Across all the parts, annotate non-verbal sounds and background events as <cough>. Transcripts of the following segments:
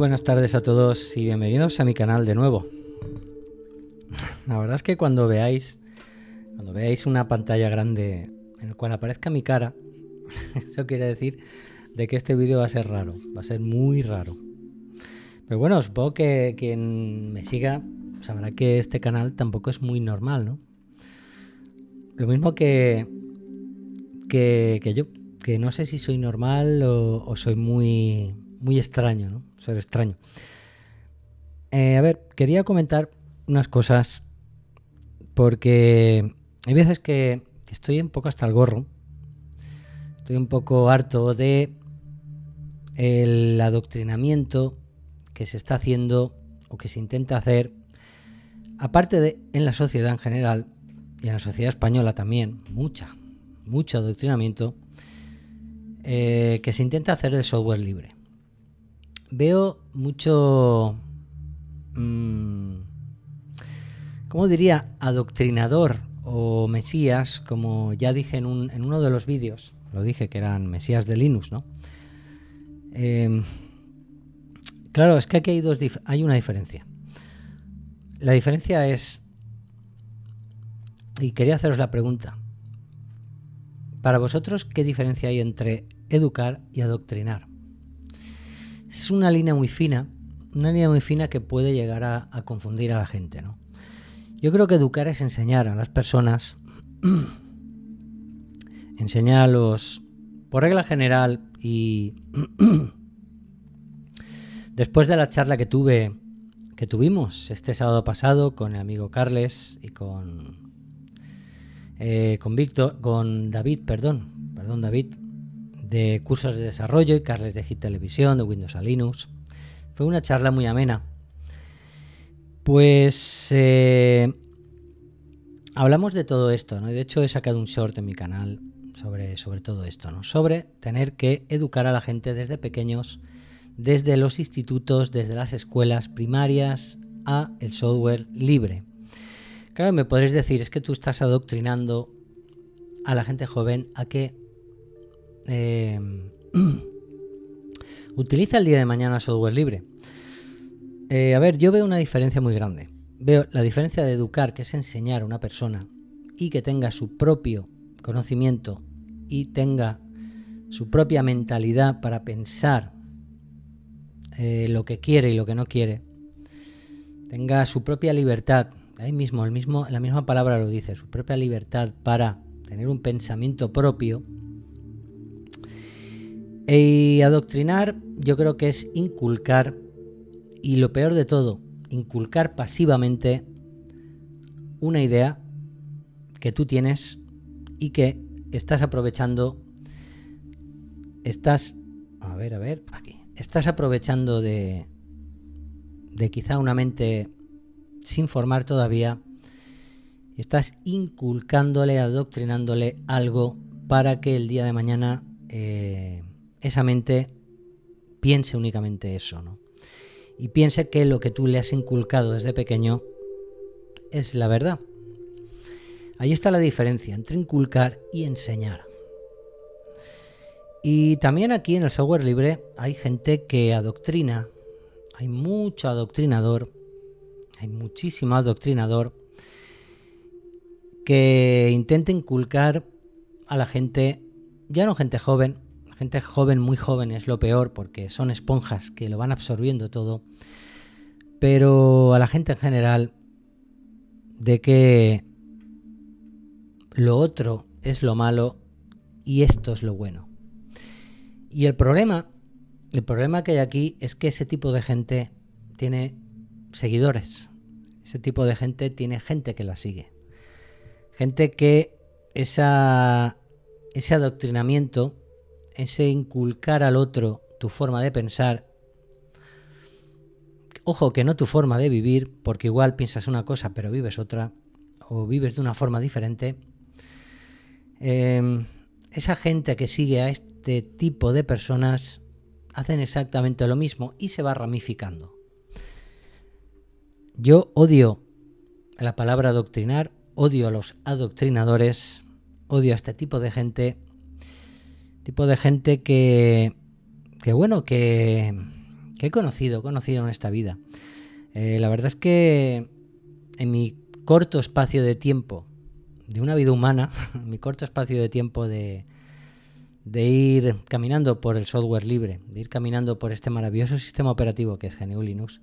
buenas tardes a todos y bienvenidos a mi canal de nuevo. La verdad es que cuando veáis, cuando veáis una pantalla grande en la cual aparezca mi cara, <laughs> eso quiere decir de que este vídeo va a ser raro, va a ser muy raro. Pero bueno, supongo que quien me siga sabrá que este canal tampoco es muy normal, ¿no? Lo mismo que, que, yo, que no sé si soy normal o soy muy muy extraño, ¿no? extraño. Eh, a ver, quería comentar unas cosas porque hay veces que estoy un poco hasta el gorro, estoy un poco harto de el adoctrinamiento que se está haciendo o que se intenta hacer, aparte de en la sociedad en general y en la sociedad española también, mucha, mucho adoctrinamiento eh, que se intenta hacer de software libre veo mucho, mm, ¿cómo diría? Adoctrinador o Mesías, como ya dije en, uno de los vídeos, lo dije que eran Mesías de Linux, ¿no? Em, claro, es que aquí hay, dos hay una diferencia. La diferencia es, y quería haceros la pregunta, para vosotros, ¿qué diferencia hay entre educar y adoctrinar? Es una línea muy fina, una línea muy fina que puede llegar a, confundir a la gente, ¿no? Yo creo que educar es enseñar a las personas, <clears throat> enseñarlos por regla general, y <clears throat> después de la charla que tuve, que tuvimos este sábado pasado con el amigo Carles y con eh, con Víctor, con David, perdón, perdón David, de cursos de desarrollo y carles de Hit Televisión, de Windows a Linux. Fue una charla muy amena. Pues eh, hablamos de todo esto, ¿no? De hecho he sacado un short en mi canal sobre, sobre todo esto, ¿no? Sobre tener que educar a la gente desde pequeños, desde los institutos, desde las escuelas primarias a el software libre. Claro, me podréis decir, es que tú estás adoctrinando a la gente joven a que Em, <clears throat> utiliza el día de mañana software libre. Eh, a ver, yo veo una diferencia muy grande. Veo la diferencia de educar, que es enseñar a una persona y que tenga su propio conocimiento y tenga su propia mentalidad para pensar eh, lo que quiere y lo que no quiere, tenga su propia libertad, ahí mismo, el mismo, la misma palabra lo dice, su propia libertad para tener un pensamiento propio y e adoctrinar yo creo que es inculcar, y lo peor de todo, inculcar pasivamente una idea que tú tienes y que estás aprovechando, estás, a ver, a ver, aquí, estás aprovechando de, de quizá una mente sin formar todavía, estás inculcándole, adoctrinándole algo para que el día de mañana eh, esa mente piense únicamente eso, ¿no? Y piense que lo que tú le has inculcado desde pequeño es la verdad. Ahí está la diferencia entre inculcar y enseñar. Y también aquí en el software libre hay gente que adoctrina, hay mucho adoctrinador, hay muchísimo adoctrinador que intenta inculcar a la gente, ya no gente joven, gente joven, muy joven, es lo peor porque son esponjas que lo van absorbiendo todo. Pero a la gente en general, de que lo otro es lo malo y esto es lo bueno. Y el problema, el problema que hay aquí es que ese tipo de gente tiene seguidores. Ese tipo de gente tiene gente que la sigue. Gente que esa, ese adoctrinamiento ese inculcar al otro tu forma de pensar. Ojo que no tu forma de vivir, porque igual piensas una cosa pero vives otra, o vives de una forma diferente. Em, esa gente que sigue a este tipo de personas hacen exactamente lo mismo y se va ramificando. Yo odio la palabra adoctrinar, odio a los adoctrinadores, odio a este tipo de gente Tipo de gente que, que bueno, que, he conocido, conocido en esta vida. Eh, la verdad es que en mi corto espacio de tiempo, de una vida humana, <laughs> en mi corto espacio de tiempo de, de ir caminando por el software libre, de ir caminando por este maravilloso sistema operativo que es GNU Linux,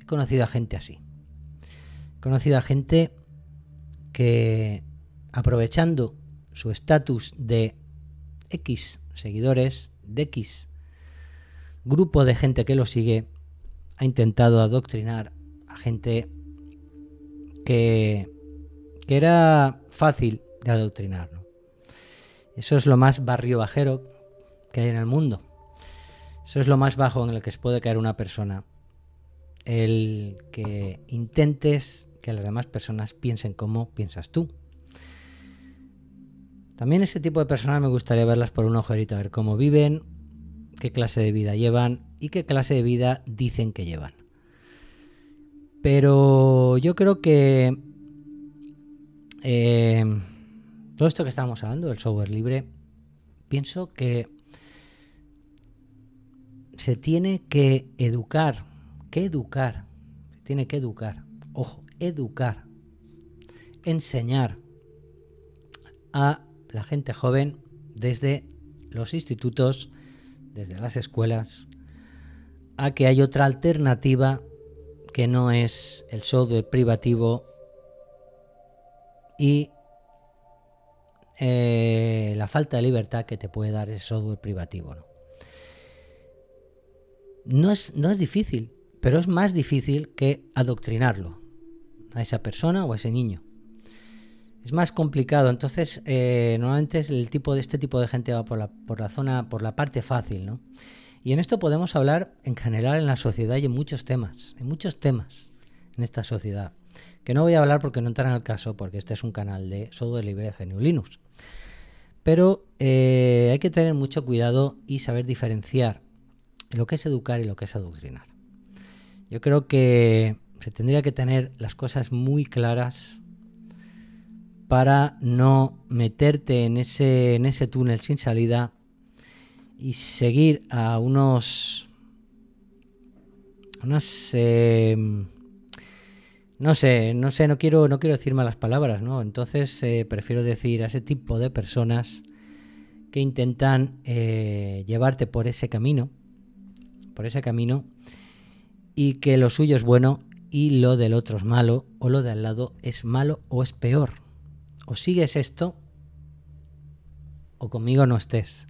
he conocido a gente así. He conocido a gente que aprovechando su estatus de X seguidores de X grupo de gente que lo sigue ha intentado adoctrinar a gente que, que era fácil de adoctrinar. Eso es lo más barrio bajero que hay en el mundo. Eso es lo más bajo en el que se puede caer una persona. El que intentes que las demás personas piensen como piensas tú. También ese tipo de personas me gustaría verlas por un ojerito, a ver cómo viven, qué clase de vida llevan y qué clase de vida dicen que llevan. Pero yo creo que eh, todo esto que estamos hablando del software libre, pienso que se tiene que educar, que educar, se tiene que educar, ojo, educar, enseñar a la gente joven desde los institutos, desde las escuelas, a que hay otra alternativa que no es el software privativo y eh, la falta de libertad que te puede dar el software privativo. ¿no? No, es, no es difícil, pero es más difícil que adoctrinarlo a esa persona o a ese niño. Es más complicado, entonces eh, normalmente el tipo de este tipo de gente va por la, zona, por la parte fácil, ¿no? Y en esto podemos hablar en general en la sociedad y en muchos temas, en muchos temas en esta sociedad, que no voy a hablar porque no entran al caso, porque este es un canal de software libre de Linux. Pero eh, hay que tener mucho cuidado y saber diferenciar lo que es educar y lo que es adoctrinar. Yo creo que se tendría que tener las cosas muy claras para no meterte en ese, en ese túnel sin salida y seguir a unos... Em, no sé, no sé, no quiero, no quiero decir malas palabras, ¿no? Entonces eh, prefiero decir a ese tipo de personas que intentan eh, llevarte por ese camino, por ese camino, y que lo suyo es bueno y lo del otro es malo, o lo de al lado es malo o es peor o sigues esto o conmigo no estés.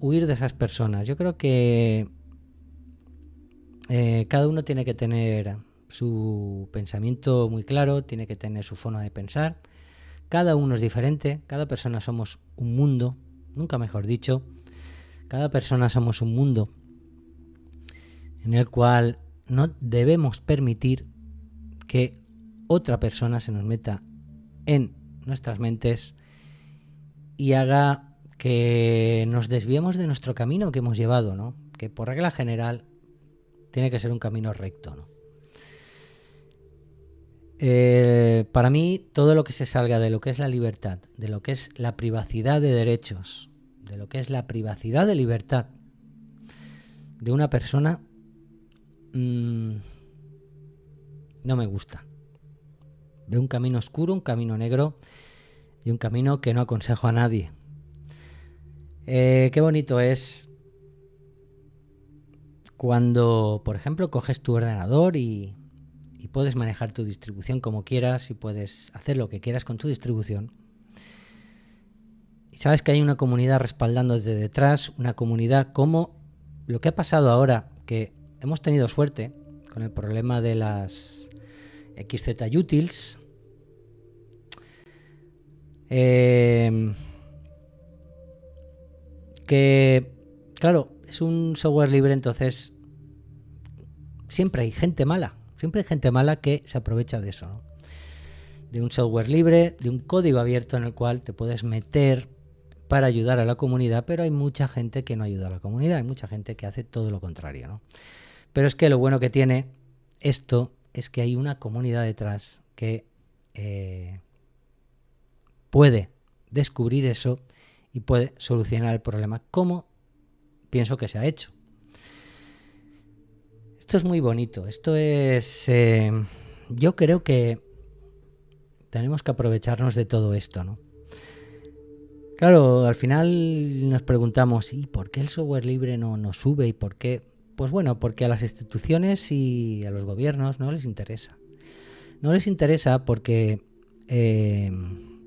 Huir de esas personas. Yo creo que eh, cada uno tiene que tener su pensamiento muy claro, tiene que tener su forma de pensar. Cada uno es diferente, cada persona somos un mundo, nunca mejor dicho, cada persona somos un mundo en el cual no debemos permitir que otra persona se nos meta en nuestras mentes y haga que nos desviemos de nuestro camino que hemos llevado, ¿no? Que por regla general tiene que ser un camino recto, eh, para mí, todo lo que se salga de lo que es la libertad, de lo que es la privacidad de derechos, de lo que es la privacidad de libertad de una persona, mm, no me gusta de un camino oscuro, un camino negro y un camino que no aconsejo a nadie. Eh, qué bonito es cuando, por ejemplo, coges tu ordenador y puedes manejar tu distribución como quieras y puedes hacer lo que quieras con tu distribución. Y sabes que hay una comunidad respaldando desde detrás, una comunidad como lo que ha pasado ahora, que hemos tenido suerte con el problema de las XZUtils. Eh, em, que, claro, es un software libre, entonces siempre hay gente mala, siempre hay gente mala que se aprovecha de eso, de un software libre, de un código abierto en el cual te puedes meter para ayudar a la comunidad, pero hay mucha gente que no ayuda a la comunidad, hay mucha gente que hace todo lo contrario, ¿no? Pero es que lo bueno que tiene esto es que hay una comunidad detrás que eh, puede descubrir eso y puede solucionar el problema como pienso que se ha hecho. Esto es muy bonito, esto es... Eh, yo creo que tenemos que aprovecharnos de todo esto, ¿no? Claro, al final nos preguntamos, ¿y por qué el software libre no, no sube? ¿Y por qué pues bueno, porque a las instituciones y a los gobiernos no les interesa. No les interesa porque em,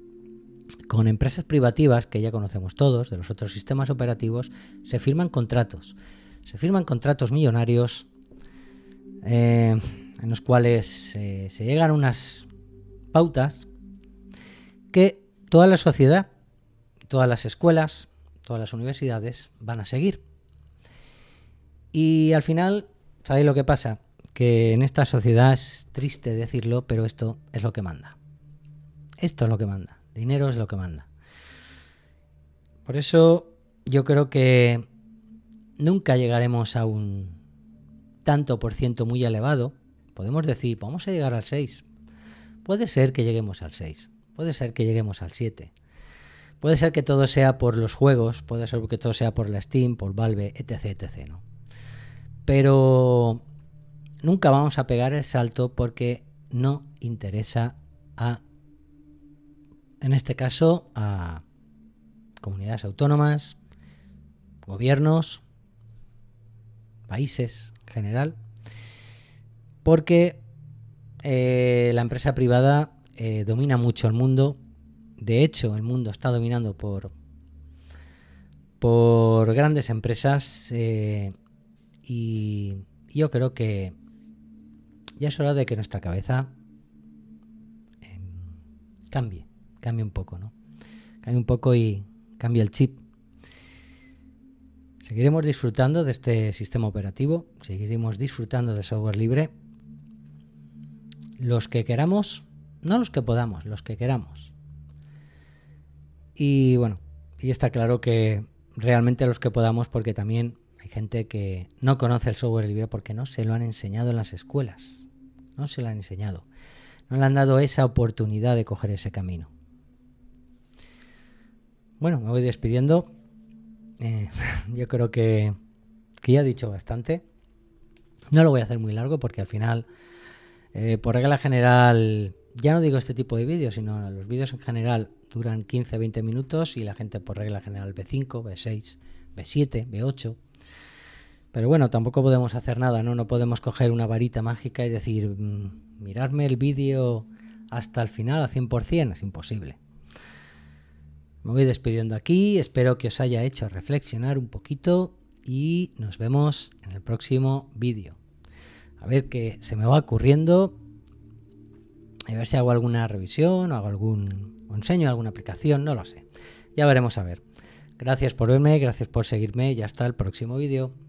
con empresas privativas, que ya conocemos todos, de los otros sistemas operativos, se firman contratos. Se firman contratos millonarios em, en los cuales eh, se llegan unas pautas que toda la sociedad, todas las escuelas, todas las universidades van a seguir. Y al final, ¿sabéis lo que pasa? Que en esta sociedad es triste decirlo, pero esto es lo que manda. Esto es lo que manda. Dinero es lo que manda. Por eso yo creo que nunca llegaremos a un tanto por ciento muy elevado. Podemos decir, vamos a llegar al 6. Puede ser que lleguemos al 6. Puede ser que lleguemos al 7. Puede ser que todo sea por los juegos, puede ser que todo sea por la Steam, por Valve, etc, etc, ¿no? Pero nunca vamos a pegar el salto porque no interesa a, en este caso, a comunidades autónomas, gobiernos, países en general, porque eh, la empresa privada eh, domina mucho el mundo. De hecho, el mundo está dominando por, por grandes empresas. Eh, y yo creo que ya es hora de que nuestra cabeza em, cambie, cambie un poco, ¿no? Cambie un poco y cambie el chip. Seguiremos disfrutando de este sistema operativo, seguiremos disfrutando de software libre. Los que queramos, no los que podamos, los que queramos. Y bueno, y está claro que realmente los que podamos, porque también gente que no conoce el software libre porque no se lo han enseñado en las escuelas. No se lo han enseñado. No le han dado esa oportunidad de coger ese camino. Bueno, me voy despidiendo. Eh, <laughs> yo creo que, ya he dicho bastante. No lo voy a hacer muy largo porque al final, eh, por regla general, ya no digo este tipo de vídeos, sino los vídeos en general duran 15-20 minutos y la gente por regla general ve 5, ve 6, ve 7, ve 8. Pero bueno, tampoco podemos hacer nada, ¿no? No podemos coger una varita mágica y decir, mm, mirarme el vídeo hasta el final a 100%, es imposible. Me voy despidiendo aquí, espero que os haya hecho reflexionar un poquito y nos vemos en el próximo vídeo. A ver qué se me va ocurriendo, a ver si hago alguna revisión o hago algún enseño alguna aplicación, no lo sé. Ya veremos a ver. Gracias por verme, gracias por seguirme y hasta el próximo vídeo.